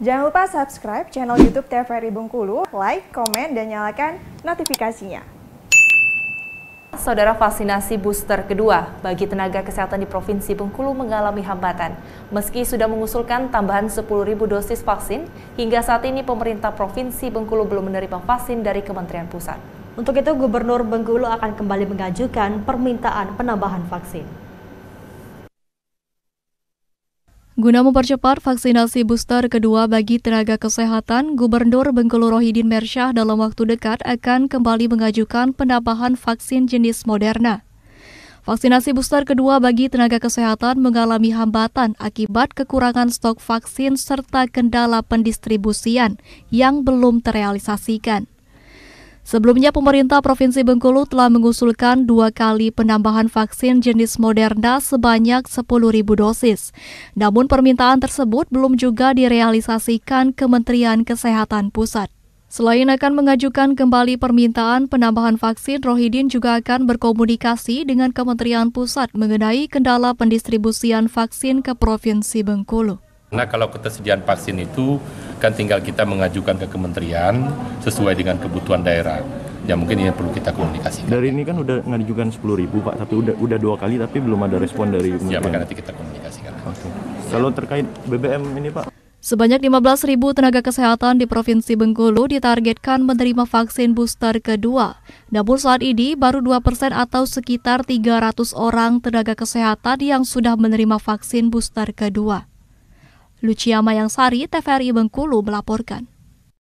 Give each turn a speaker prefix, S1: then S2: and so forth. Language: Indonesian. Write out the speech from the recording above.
S1: Jangan lupa subscribe channel YouTube TVRI Bengkulu, like, komen, dan nyalakan notifikasinya.
S2: Saudara vaksinasi booster kedua bagi tenaga kesehatan di Provinsi Bengkulu mengalami hambatan. Meski sudah mengusulkan tambahan 10.000 dosis vaksin, hingga saat ini pemerintah Provinsi Bengkulu belum menerima vaksin dari Kementerian Pusat. Untuk itu, Gubernur Bengkulu akan kembali mengajukan permintaan penambahan vaksin.
S1: Guna mempercepat vaksinasi booster kedua bagi tenaga kesehatan, Gubernur Bengkulu Rohidin Mersyah dalam waktu dekat akan kembali mengajukan penambahan vaksin jenis Moderna. Vaksinasi booster kedua bagi tenaga kesehatan mengalami hambatan akibat kekurangan stok vaksin serta kendala pendistribusian yang belum terrealisasikan. Sebelumnya pemerintah Provinsi Bengkulu telah mengusulkan dua kali penambahan vaksin jenis Moderna sebanyak 10.000 dosis. Namun permintaan tersebut belum juga direalisasikan Kementerian Kesehatan Pusat. Selain akan mengajukan kembali permintaan penambahan vaksin, Rohidin juga akan berkomunikasi dengan Kementerian Pusat mengenai kendala pendistribusian vaksin ke Provinsi Bengkulu.
S3: Nah, kalau ketersediaan vaksin itu kan tinggal kita mengajukan ke kementerian sesuai dengan kebutuhan daerah ya mungkin ini perlu kita komunikasikan.
S4: Dari ini kan udah ngajukan 10 ribu Pak, tapi udah udah dua kali tapi belum ada respon dari ya, kementerian. Ya, maka nanti
S3: kita komunikasikan. Oke. Okay.
S4: Kalau terkait BBM ini Pak,
S1: Sebanyak ribu tenaga kesehatan di Provinsi Bengkulu ditargetkan menerima vaksin booster kedua. Namun saat ini baru 2% atau sekitar 300 orang tenaga kesehatan yang sudah menerima vaksin booster kedua. Lucia Mayangsari, TVRI Bengkulu melaporkan.